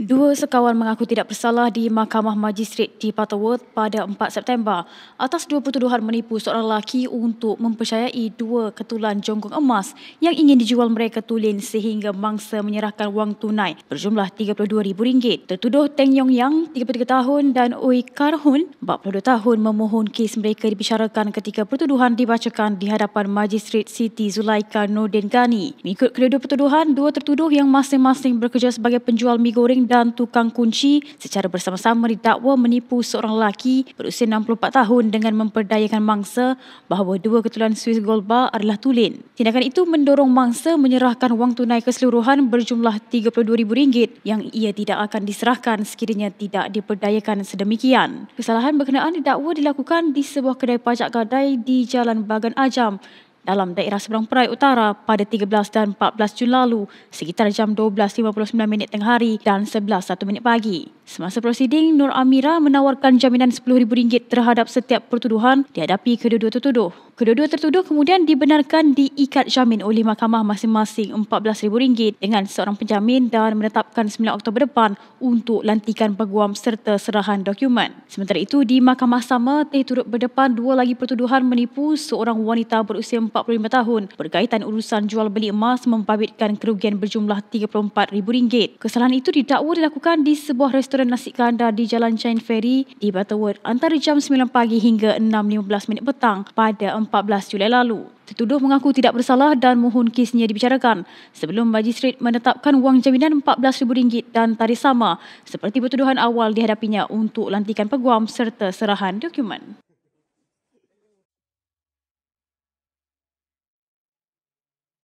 Dua sekawan mengaku tidak bersalah di Mahkamah Majistret di Butterworth pada 4 September atas dua pertuduhan menipu seorang lelaki untuk mempercayai dua ketulan jonggong emas yang ingin dijual mereka tulen sehingga mangsa menyerahkan wang tunai berjumlah RM32,000. Tertuduh Teng Yong Yang, 33 tahun dan Oi Kar Hun, 42 tahun memohon kes mereka dibicarakan ketika pertuduhan dibacakan di hadapan Majistret Siti Zulaika Nordin Ghani. Mengikut kedua-dua pertuduhan, dua tertuduh yang masing-masing bekerja sebagai penjual mie goreng dan tukang kunci secara bersama-sama didakwa menipu seorang lelaki berusia 64 tahun dengan memperdayakan mangsa bahawa dua ketulan Swiss Gold Bar adalah tulen. Tindakan itu mendorong mangsa menyerahkan wang tunai keseluruhan berjumlah RM32,000 yang ia tidak akan diserahkan sekiranya tidak diperdayakan sedemikian. Kesalahan berkenaan didakwa dilakukan di sebuah kedai pajak gadai di Jalan Bagan Ajam dalam daerah Seberang Perai Utara pada 13 dan 14 Jun lalu sekitar jam 12.59 minit tengah hari dan 11.01 minit pagi. Semasa prosiding, Nur Amira menawarkan jaminan rm ringgit terhadap setiap pertuduhan dihadapi kedua-dua tertuduh. Kedua-dua tertuduh kemudian dibenarkan diikat jamin oleh mahkamah masing-masing rm ringgit dengan seorang penjamin dan menetapkan 9 Oktober depan untuk lantikan peguam serta serahan dokumen. Sementara itu, di mahkamah sama, teh turut berdepan dua lagi pertuduhan menipu seorang wanita berusia 45 tahun berkaitan urusan jual-beli emas membabitkan kerugian berjumlah rm ringgit. Kesalahan itu didakwa dilakukan di sebuah restoran restoran nasi kandar di Jalan Chain Ferry di Butterworth antara jam 9 pagi hingga 6.15 minit petang pada 14 Julai lalu. Tertuduh mengaku tidak bersalah dan mohon kesnya dibicarakan sebelum Majistret menetapkan wang jaminan RM14,000 dan tarikh sama seperti pertuduhan awal dihadapinya untuk lantikan peguam serta serahan dokumen.